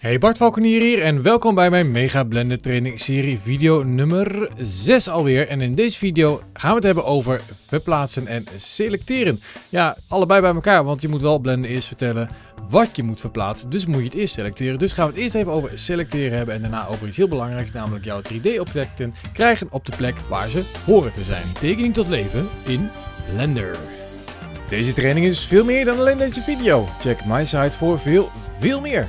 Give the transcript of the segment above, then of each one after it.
Hey Bart Valkenier hier en welkom bij mijn Mega Blender Training Serie video nummer 6 alweer. En in deze video gaan we het hebben over verplaatsen en selecteren. Ja, allebei bij elkaar, want je moet wel Blender eerst vertellen wat je moet verplaatsen. Dus moet je het eerst selecteren. Dus gaan we het eerst even over selecteren hebben en daarna over iets heel belangrijks, namelijk jouw 3D-objecten krijgen op de plek waar ze horen te zijn. Tekening tot leven in Blender. Deze training is veel meer dan alleen deze video. Check my site voor veel, veel meer.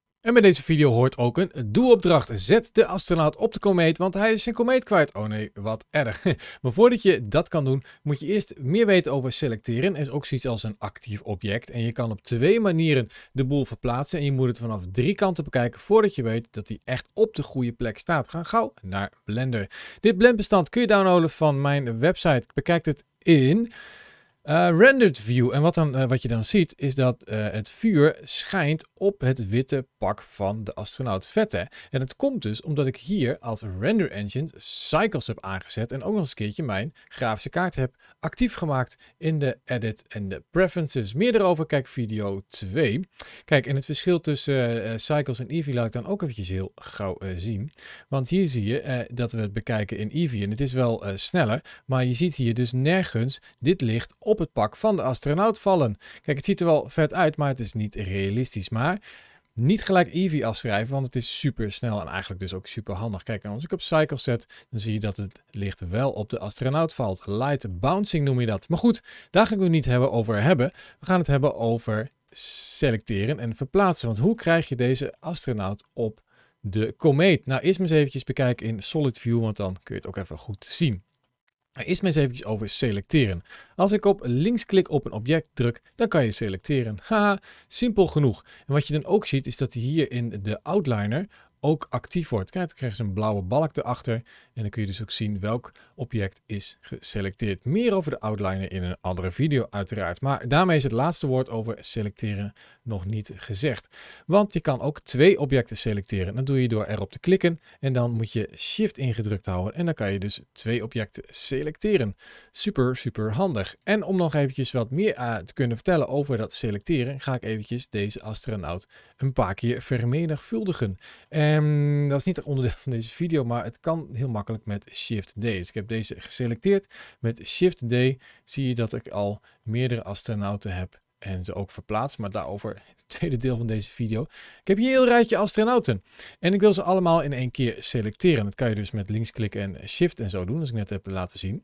En bij deze video hoort ook een doelopdracht. Zet de astronaut op de komeet, want hij is zijn komeet kwijt. Oh nee, wat erg. Maar voordat je dat kan doen, moet je eerst meer weten over selecteren. Er is ook zoiets als een actief object. En je kan op twee manieren de boel verplaatsen. En je moet het vanaf drie kanten bekijken voordat je weet dat hij echt op de goede plek staat. Ga gauw naar Blender. Dit blendbestand kun je downloaden van mijn website. bekijk het in... Eh, rendered view. En wat, dan, eh, wat je dan ziet is dat eh, het vuur schijnt op het witte pak van de astronaut Vette. En dat komt dus omdat ik hier als render engine cycles heb aangezet. En ook nog eens een keertje mijn grafische kaart heb actief gemaakt in de edit en de preferences. Meer daarover kijk video 2. Kijk, en het verschil tussen cycles en Eevee laat ik dan ook eventjes heel gauw zien. Want hier zie je dat we het bekijken in Eevee. En het is wel sneller, maar je ziet hier dus nergens dit licht op het pak van de astronaut vallen. Kijk, het ziet er wel vet uit, maar het is niet realistisch. Maar niet gelijk Eevee afschrijven, want het is super snel en eigenlijk dus ook super handig. Kijk, als ik op Cycle zet, dan zie je dat het licht wel op de astronaut valt. Light bouncing noem je dat. Maar goed, daar gaan we het niet hebben over hebben. We gaan het hebben over selecteren en verplaatsen. Want hoe krijg je deze astronaut op de komeet? Nou, eerst maar eens eventjes bekijken in Solid View, want dan kun je het ook even goed zien. Eerst maar eens even over selecteren. Als ik op links klik op een object druk, dan kan je selecteren. Haha, simpel genoeg. En wat je dan ook ziet is dat hier in de outliner ook actief wordt. Kijk, dan krijg je een blauwe balk erachter en dan kun je dus ook zien welk object is geselecteerd. Meer over de outliner in een andere video uiteraard. Maar daarmee is het laatste woord over selecteren nog niet gezegd. Want je kan ook twee objecten selecteren. Dat doe je door erop te klikken en dan moet je shift ingedrukt houden. En dan kan je dus twee objecten selecteren. Super, super handig. En om nog eventjes wat meer eh, te kunnen vertellen over dat selecteren, ga ik eventjes deze astronaut een paar keer vermenigvuldigen. En Um, dat is niet het onderdeel van deze video, maar het kan heel makkelijk met Shift-D. Dus ik heb deze geselecteerd. Met Shift-D zie je dat ik al meerdere astronauten heb en ze ook verplaatst, maar daarover het tweede deel van deze video. Ik heb hier een heel rijtje astronauten en ik wil ze allemaal in één keer selecteren. Dat kan je dus met linksklikken en shift en zo doen, als ik net heb laten zien.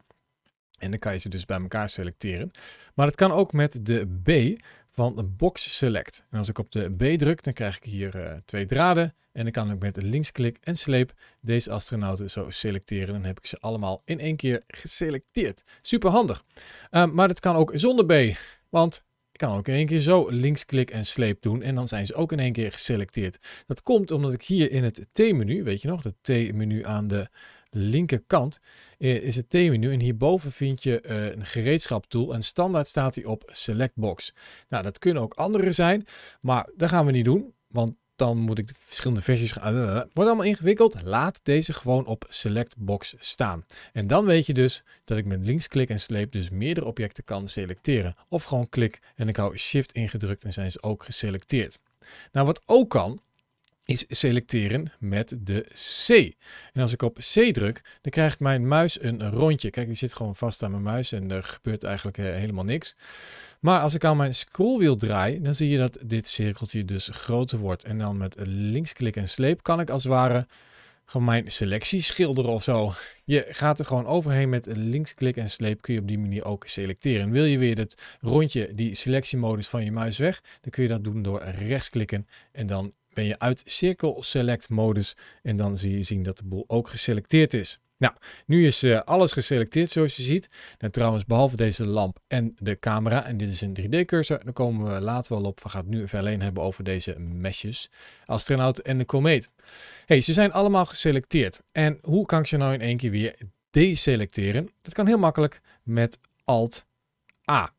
En dan kan je ze dus bij elkaar selecteren. Maar dat kan ook met de B van Box Select. En als ik op de B druk, dan krijg ik hier eh, twee draden. En dan kan ik met linksklik en sleep deze astronauten zo selecteren. Dan heb ik ze allemaal in één keer geselecteerd. Super handig. Ehm, maar dat kan ook zonder B. Want ik kan ook in één keer zo linksklik en sleep doen. En dan zijn ze ook in één keer geselecteerd. Dat komt omdat ik hier in het T-menu, weet je nog, dat T-menu aan de linkerkant eh, is het the-menu. En hierboven vind je uh, een gereedschaptool. En standaard staat die op box. Nou, dat kunnen ook andere zijn. Maar dat gaan we niet doen. Want dan moet ik de verschillende versies gaan. Eh, Wordt allemaal ingewikkeld. Laat deze gewoon op Select Box staan. En dan weet je dus dat ik met linksklik en sleep dus meerdere objecten kan selecteren. Of gewoon klik en ik hou Shift ingedrukt en zijn ze ook geselecteerd. Nou, wat ook kan, is selecteren met de C. En als ik op C druk, dan krijgt mijn muis een rondje. Kijk, die zit gewoon vast aan mijn muis en er gebeurt eigenlijk eh, helemaal niks. Maar als ik aan mijn scrollwiel draai, dan zie je dat dit cirkeltje dus groter wordt. En dan met linksklik en sleep kan ik als het ware gewoon mijn selectie schilderen of zo. Je gaat er gewoon overheen met linksklik en sleep kun je op die manier ook selecteren. wil je weer dat rondje, die selectiemodus van je muis weg, dan kun je dat doen door rechtsklikken en dan ben je uit cirkel Select modus en dan zie je zien dat de boel ook geselecteerd is. Nou, nu is eh, alles geselecteerd zoals je ziet. Nou, trouwens, behalve deze lamp en de camera. En dit is een 3D-cursor. Daar komen we later wel op. We gaan het nu even alleen hebben over deze mesjes, Astronaut en de komeet. hey, ze zijn allemaal geselecteerd. En hoe kan ik ze nou in één keer weer deselecteren? Dat kan heel makkelijk met Alt-A.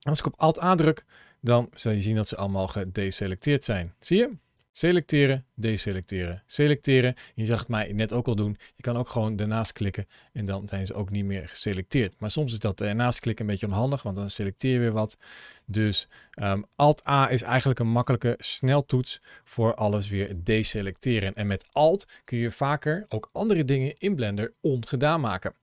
Als ik op Alt-A druk, dan zal je zien dat ze allemaal gedeselecteerd zijn. Zie je? Selecteren, deselecteren, selecteren. Je zag het mij net ook al doen. Je kan ook gewoon ernaast klikken en dan zijn ze ook niet meer geselecteerd. Maar soms is dat ernaast eh, klikken een beetje onhandig, want dan selecteer je weer wat. Dus ehm, Alt-A is eigenlijk een makkelijke sneltoets voor alles weer deselecteren. En met Alt kun je vaker ook andere dingen in Blender ongedaan maken.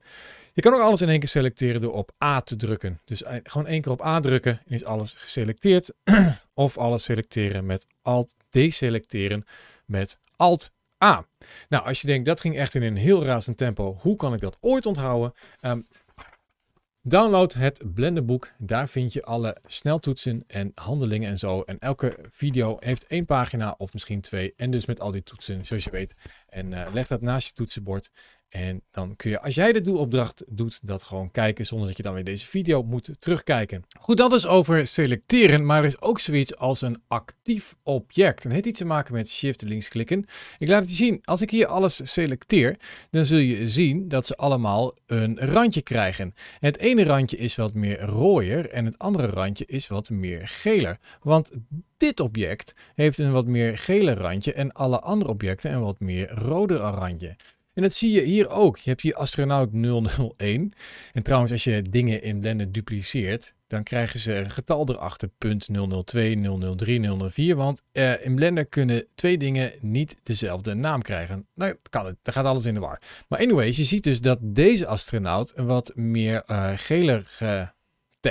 Je kan ook alles in één keer selecteren door op A te drukken. Dus eh, gewoon één keer op A drukken en is alles geselecteerd. of alles selecteren met Alt deselecteren met Alt A. Nou, als je denkt dat ging echt in een heel razend tempo, hoe kan ik dat ooit onthouden? Ehm, download het Blenderboek. Daar vind je alle sneltoetsen en handelingen en zo. En elke video heeft één pagina of misschien twee. En dus met al die toetsen, zoals je weet. En eh, leg dat naast je toetsenbord. En dan kun je, als jij de doelopdracht doet, dat gewoon kijken zonder dat je dan weer deze video moet terugkijken. Goed, dat is over selecteren, maar er is ook zoiets als een actief object. En heeft iets te maken met shift links klikken. Ik laat het je zien. Als ik hier alles selecteer, dan zul je zien dat ze allemaal een randje krijgen. Het ene randje is wat meer rooier en het andere randje is wat meer geler. Want dit object heeft een wat meer gele randje en alle andere objecten een wat meer roder randje. En dat zie je hier ook. Je hebt hier astronaut 001. En trouwens, als je dingen in Blender dupliceert, dan krijgen ze een getal erachter. Punt 002, 003, 004. Want eh, in Blender kunnen twee dingen niet dezelfde naam krijgen. Nou, dat kan het. Dan gaat alles in de war. Maar anyways, je ziet dus dat deze astronaut een wat meer uh, geler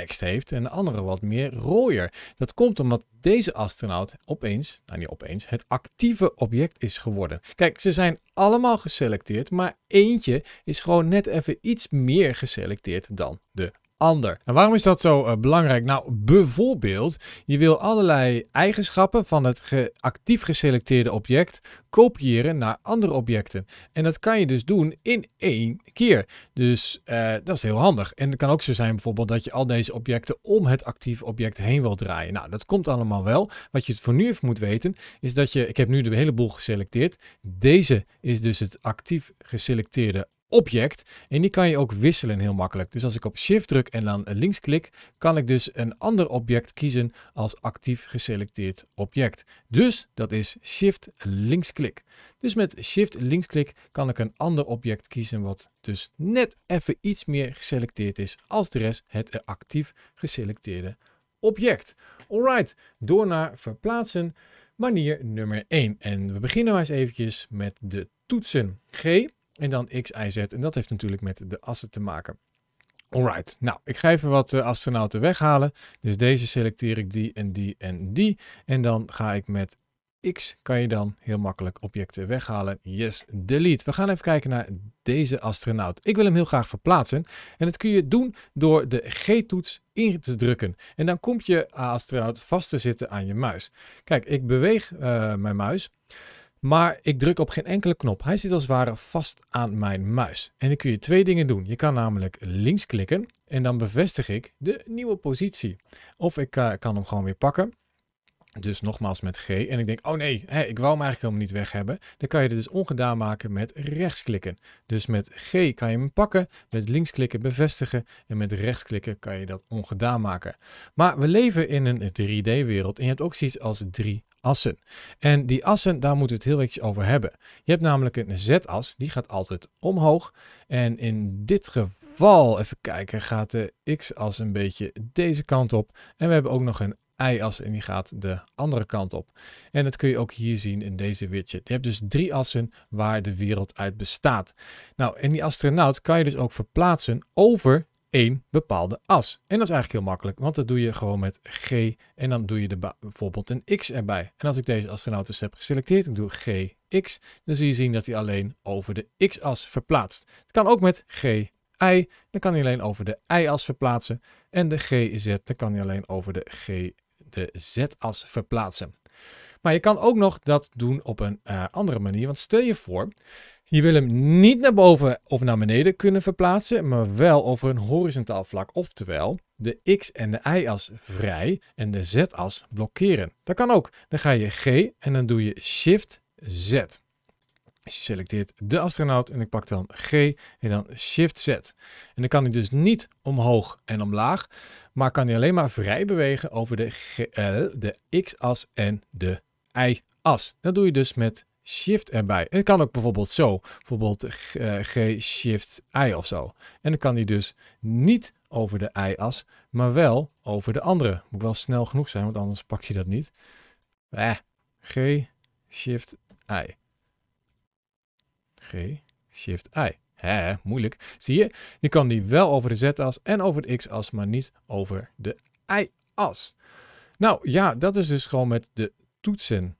tekst heeft en de andere wat meer rooier. Dat komt omdat deze astronaut opeens, nou niet opeens, het actieve object is geworden. Kijk, ze zijn allemaal geselecteerd, maar eentje is gewoon net even iets meer geselecteerd dan de ander. En waarom is dat zo eh, belangrijk? Nou, bijvoorbeeld, je wil allerlei eigenschappen van het actief geselecteerde object kopiëren naar andere objecten. En dat kan je dus doen in één keer. Dus eh, dat is heel handig. En het kan ook zo zijn bijvoorbeeld dat je al deze objecten om het actieve object heen wil draaien. Nou, dat komt allemaal wel. Wat je voor nu even moet weten, is dat je, ik heb nu de hele boel geselecteerd. Deze is dus het actief geselecteerde object. En die kan je ook wisselen heel makkelijk. Dus als ik op shift druk en dan links klik, kan ik dus een ander object kiezen als actief geselecteerd object. Dus dat is shift linksklik. Dus met shift linksklik kan ik een ander object kiezen wat dus net even iets meer geselecteerd is als de rest het actief geselecteerde object. Alright, door naar verplaatsen. Manier nummer 1. En we beginnen maar eens eventjes met de toetsen G en dan X, Y, Z. En dat heeft natuurlijk met de assen te maken. Alright, nou, ik ga even wat eh, astronauten weghalen. Dus deze selecteer ik die en die en die. En dan ga ik met X, kan je dan heel makkelijk objecten weghalen. Yes, delete. We gaan even kijken naar deze astronaut. Ik wil hem heel graag verplaatsen. En dat kun je doen door de G-toets in te drukken. En dan komt je astronaut vast te zitten aan je muis. Kijk, ik beweeg eh, mijn muis. Maar ik druk op geen enkele knop. Hij zit als het ware vast aan mijn muis. En dan kun je twee dingen doen. Je kan namelijk links klikken en dan bevestig ik de nieuwe positie. Of ik eh, kan hem gewoon weer pakken. Dus nogmaals met G. En ik denk, oh nee, ik wou hem eigenlijk helemaal niet weg hebben. Dan kan je dit dus ongedaan maken met rechtsklikken. Dus met G kan je hem pakken, met linksklikken bevestigen en met rechtsklikken kan je dat ongedaan maken. Maar we leven in een 3D-wereld en je hebt ook zoiets als drie assen. En die assen, daar moeten we het heel even over hebben. Je hebt namelijk een Z-as, die gaat altijd omhoog. En in dit geval even kijken, gaat de x-as een beetje deze kant op. En we hebben ook nog een i as en die gaat de andere kant op. En dat kun je ook hier zien in deze widget. Je hebt dus drie assen waar de wereld uit bestaat. Nou, en die astronaut kan je dus ook verplaatsen over één bepaalde as. En dat is eigenlijk heel makkelijk, want dat doe je gewoon met G en dan doe je er bijvoorbeeld een X erbij. En als ik deze astronaut dus heb geselecteerd, ik doe GX, dan zie je zien dat hij alleen over de X-as verplaatst. Het kan ook met G I, dan kan hij alleen over de I-as verplaatsen. En de GZ, dan kan hij alleen over de g- de z-as verplaatsen. Maar je kan ook nog dat doen op een eh, andere manier. Want stel je voor, je wil hem niet naar boven of naar beneden kunnen verplaatsen, maar wel over een horizontaal vlak. Oftewel, de x- en de y-as vrij en de z-as blokkeren. Dat kan ook. Dan ga je g en dan doe je shift z je selecteert de astronaut en ik pak dan G en dan Shift Z. En dan kan hij dus niet omhoog en omlaag, maar kan hij alleen maar vrij bewegen over de, eh, de X-as en de Y-as. Dat doe je dus met Shift erbij. En dat kan ook bijvoorbeeld zo, bijvoorbeeld G, eh, G Shift I of zo. En dan kan hij dus niet over de Y-as, maar wel over de andere. Moet wel snel genoeg zijn, want anders pak je dat niet. Eh, G Shift I. G, Shift I. Hè, moeilijk. Zie je? je kan die wel over de Z-as en over de X-as, maar niet over de Y-as. Nou ja, dat is dus gewoon met de toetsen.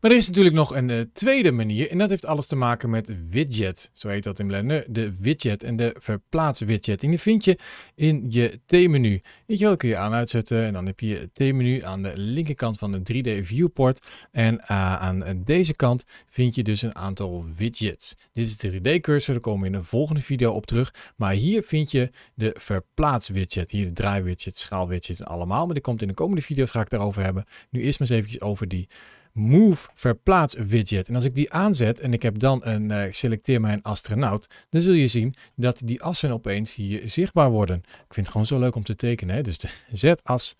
Maar er is natuurlijk nog een eh, tweede manier en dat heeft alles te maken met widget. Zo heet dat in Blender, de widget en de verplaats widget. En die vind je in je T-menu. Weet je wel, kun je aan uitzetten en dan heb je je T-menu aan de linkerkant van de 3D viewport. En eh, aan deze kant vind je dus een aantal widgets. Dit is de 3D cursor, daar komen we in een volgende video op terug. Maar hier vind je de verplaats widget. Hier de draai widget, schaal widget en allemaal. Maar die komt in de komende video's ga ik daarover hebben. Nu eerst maar eens eventjes over die Move Verplaats widget. En als ik die aanzet en ik heb dan een uh, selecteer mijn astronaut, dan zul je zien dat die assen opeens hier zichtbaar worden. Ik vind het gewoon zo leuk om te tekenen. Hè? Dus de Z-as,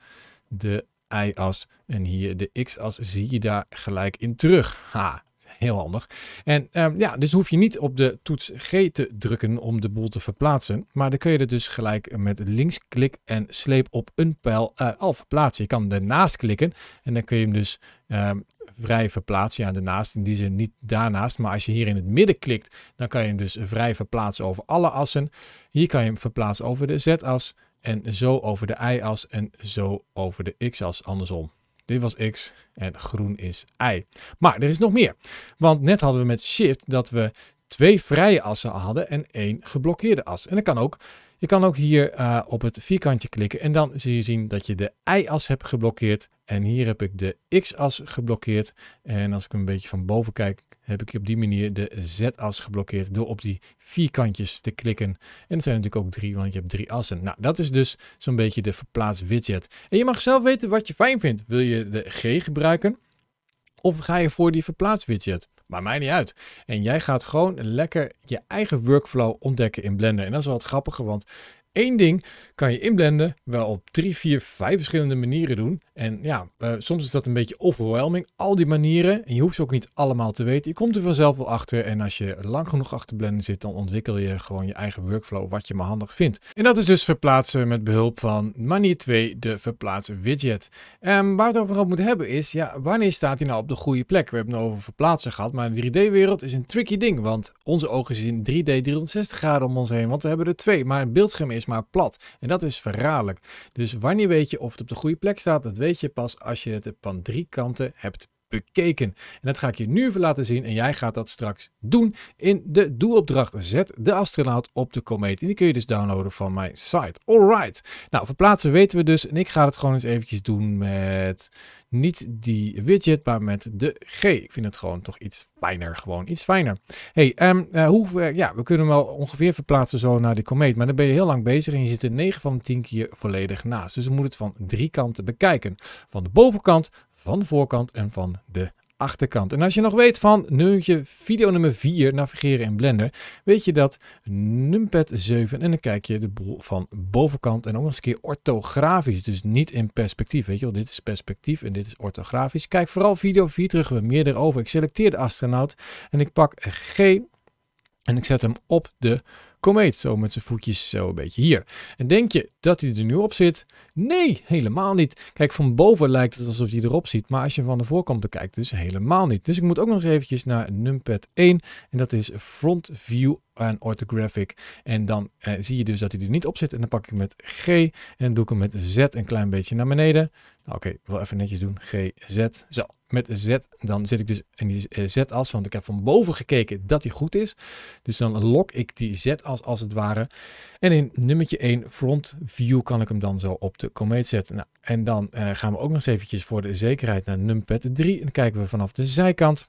de Y-as en hier de X-as zie je daar gelijk in terug. Ha! heel handig. En ehm, ja, dus hoef je niet op de toets G te drukken om de boel te verplaatsen. Maar dan kun je het dus gelijk met linksklik en sleep op een pijl eh, al verplaatsen. Je kan ernaast klikken en dan kun je hem dus ehm, vrij verplaatsen. Ja, daarnaast in die zin niet daarnaast. Maar als je hier in het midden klikt, dan kan je hem dus vrij verplaatsen over alle assen. Hier kan je hem verplaatsen over de Z-as en zo over de Y-as en zo over de X-as andersom. Dit was x en groen is y. Maar er is nog meer. Want net hadden we met shift dat we twee vrije assen hadden en één geblokkeerde as. En dat kan ook je kan ook hier eh, op het vierkantje klikken en dan zie je zien dat je de y-as hebt geblokkeerd. En hier heb ik de x-as geblokkeerd. En als ik een beetje van boven kijk, heb ik op die manier de z-as geblokkeerd door op die vierkantjes te klikken. En het zijn natuurlijk ook drie, want je hebt drie assen. Nou, dat is dus zo'n beetje de verplaats widget. En je mag zelf weten wat je fijn vindt. Wil je de g gebruiken? Of ga je voor die verplaats widget? Maar mij niet uit. En jij gaat gewoon lekker je eigen workflow ontdekken in Blender. En dat is wel het grappige, want één ding kan je inblenden wel op drie, vier, vijf verschillende manieren doen. En ja, eh, soms is dat een beetje overwhelming, al die manieren. En je hoeft ze ook niet allemaal te weten. Je komt er vanzelf wel achter. En als je lang genoeg achter blenden zit, dan ontwikkel je gewoon je eigen workflow, wat je maar handig vindt. En dat is dus verplaatsen met behulp van manier 2, de verplaatsen widget. En waar we het over moet moeten hebben is, ja, wanneer staat hij nou op de goede plek? We hebben het nou over verplaatsen gehad, maar de 3D-wereld is een tricky ding. Want onze ogen zien 3D 360 graden om ons heen, want we hebben er twee. Maar een beeldscherm is maar plat. En dat is verraderlijk. Dus wanneer weet je of het op de goede plek staat? Dat weet je pas als je het van drie kanten hebt bekeken. En dat ga ik je nu even laten zien en jij gaat dat straks doen in de doelopdracht Zet de astronaut op de komeet. En die kun je dus downloaden van mijn site. Alright. Nou, verplaatsen weten we dus en ik ga het gewoon eens eventjes doen met niet die widget, maar met de G. Ik vind het gewoon toch iets fijner, gewoon iets fijner. hey, ehm, eh, hoe, ja, we kunnen hem wel ongeveer verplaatsen zo naar de komeet, maar dan ben je heel lang bezig en je zit er 9 van de 10 keer volledig naast. Dus we moeten het van drie kanten bekijken. Van de bovenkant, van de voorkant en van de achterkant. En als je nog weet van nummertje video nummer 4, navigeren in Blender, weet je dat numpad 7 en dan kijk je de boel van bovenkant en nog eens een keer orthografisch, dus niet in perspectief. Weet je wel, dit is perspectief en dit is orthografisch. Kijk vooral video 4 terug, we meer erover. Ik selecteer de astronaut en ik pak G en ik zet hem op de komeet zo met zijn voetjes zo een beetje hier. En denk je dat hij er nu op zit? Nee, helemaal niet. Kijk, van boven lijkt het alsof hij erop zit, maar als je van de voorkant bekijkt, dus helemaal niet. Dus ik moet ook nog eventjes naar numpad 1 en dat is front view aan orthographic. En dan eh, zie je dus dat hij er niet op zit. En dan pak ik met G en doe ik hem met Z een klein beetje naar beneden. Nou, Oké, okay, wel even netjes doen. G, Z. Zo, met Z dan zit ik dus in die eh, z als Want ik heb van boven gekeken dat die goed is. Dus dan lok ik die z als als het ware. En in nummertje 1 front view kan ik hem dan zo op de komeet zetten. Nou, en dan eh, gaan we ook nog eens eventjes voor de zekerheid naar numpad 3. En dan kijken we vanaf de zijkant.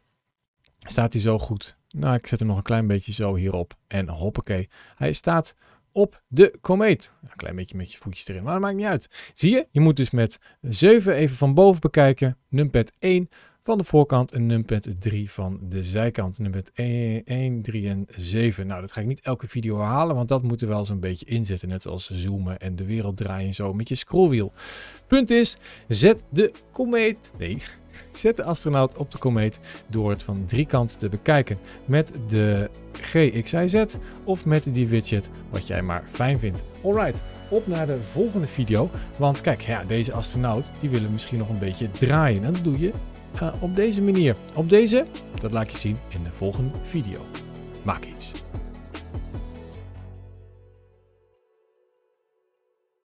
Staat hij zo goed? Nou, ik zet hem nog een klein beetje zo hierop. En hoppakee. Hij staat op de komeet. Een klein beetje met je voetjes erin, maar dat maakt niet uit. Zie je, je moet dus met 7 even van boven bekijken. Numpad 1 van de voorkant een numpad 3 van de zijkant. nummer 1, 3 en 7. Nou, dat ga ik niet elke video herhalen, want dat moet er wel zo'n beetje inzetten, Net zoals zoomen en de wereld draaien zo met je scrollwiel. Punt is, zet de komeet... Nee, zet de astronaut op de komeet door het van drie kanten te bekijken. Met de GXIZ of met die widget wat jij maar fijn vindt. Alright op naar de volgende video. Want kijk, ja, deze astronaut die willen misschien nog een beetje draaien. En dat doe je op deze manier. Op deze, dat laat ik je zien in de volgende video. Maak iets.